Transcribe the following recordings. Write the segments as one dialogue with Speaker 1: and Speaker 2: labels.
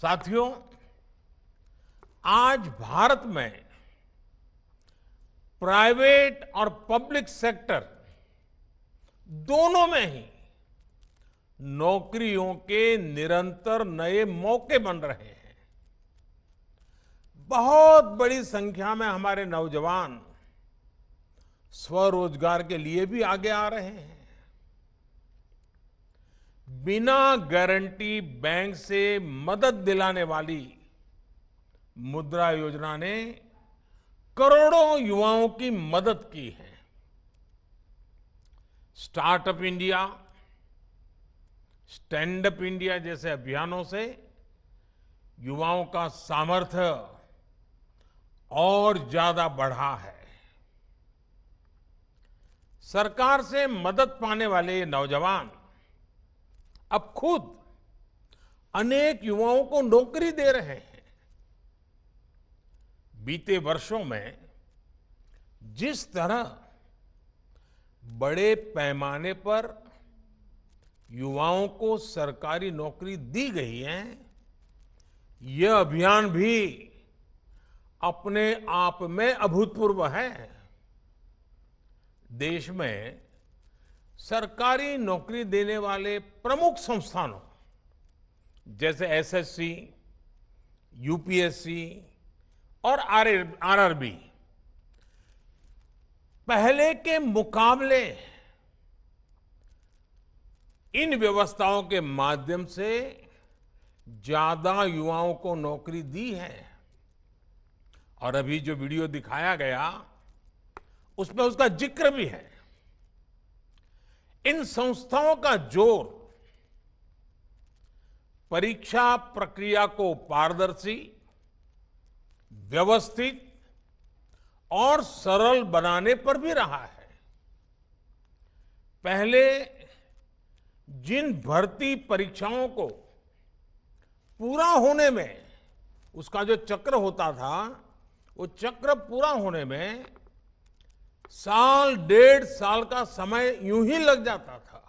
Speaker 1: साथियों आज भारत में प्राइवेट और पब्लिक सेक्टर दोनों में ही नौकरियों के निरंतर नए मौके बन रहे हैं बहुत बड़ी संख्या में हमारे नौजवान स्वरोजगार के लिए भी आगे आ रहे हैं बिना गारंटी बैंक से मदद दिलाने वाली मुद्रा योजना ने करोड़ों युवाओं की मदद की है startup India stand up India जैसे अभियानों से युवाओं का सामर्थ्य और ज्यादा बढ़ा है सरकार से मदद पाने वाले नौजवान अब खुद अनेक युवाओं को नौकरी दे रहे हैं बीते वर्षों में जिस तरह बड़े पैमाने पर युवाओं को सरकारी नौकरी दी गई है यह अभियान भी अपने आप में अभूतपूर्व है देश में सरकारी नौकरी देने वाले प्रमुख संस्थानों जैसे एसएससी, यूपीएससी और आरआरबी पहले के मुकाबले इन व्यवस्थाओं के माध्यम से ज्यादा युवाओं को नौकरी दी है और अभी जो वीडियो दिखाया गया उसमें उसका जिक्र भी है इन संस्थाओं का जोर परीक्षा प्रक्रिया को पारदर्शी व्यवस्थित और सरल बनाने पर भी रहा है पहले जिन भर्ती परीक्षाओं को पूरा होने में उसका जो चक्र होता था वो चक्र पूरा होने में साल डेढ़ साल का समय यूं ही लग जाता था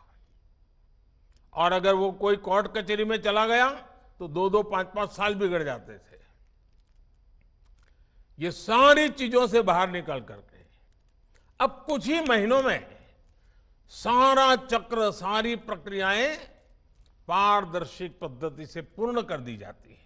Speaker 1: और अगर वो कोई कोर्ट कचहरी में चला गया तो दो दो पांच पांच साल बिगड़ जाते थे ये सारी चीजों से बाहर निकल करके अब कुछ ही महीनों में सारा चक्र सारी प्रक्रियाएं पारदर्शी पद्धति से पूर्ण कर दी जाती है